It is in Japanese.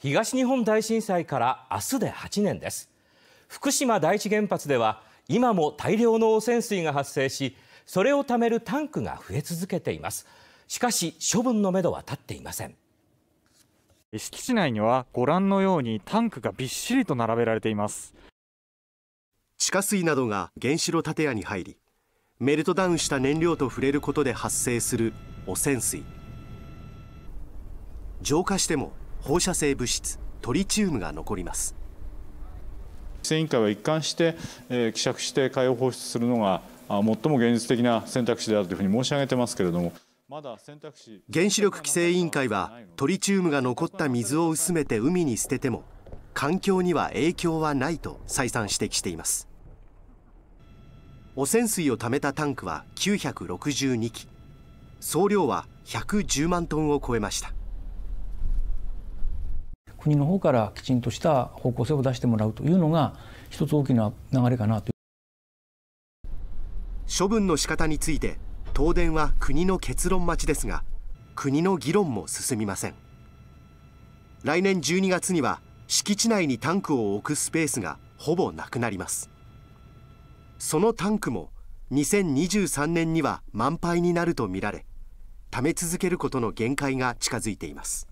東日本大震災から明日で8年です福島第一原発では今も大量の汚染水が発生しそれを貯めるタンクが増え続けていますしかし処分のめどは立っていません敷地内にはご覧のようにタンクがびっしりと並べられています地下水などが原子炉建屋に入りメルトダウンした燃料と触れることで発生する汚染水浄化しても放射性物質トリチウムが残ります規制委員会は一貫して、えー、希釈して海洋放出するのが最も現実的な選択肢であるというふうに申し上げてますけれどもまだ選択肢原子力規制委員会はトリチウムが残った水を薄めて海に捨てても環境には影響はないと再三指摘しています汚染水をためたタンクは962基総量は110万トンを超えました国の方からきちんとした方向性を出してもらうというのが一つ大きな流れかなと処分の仕方について東電は国の結論待ちですが国の議論も進みません来年12月には敷地内にタンクを置くスペースがほぼなくなりますそのタンクも2023年には満杯になるとみられ溜め続けることの限界が近づいています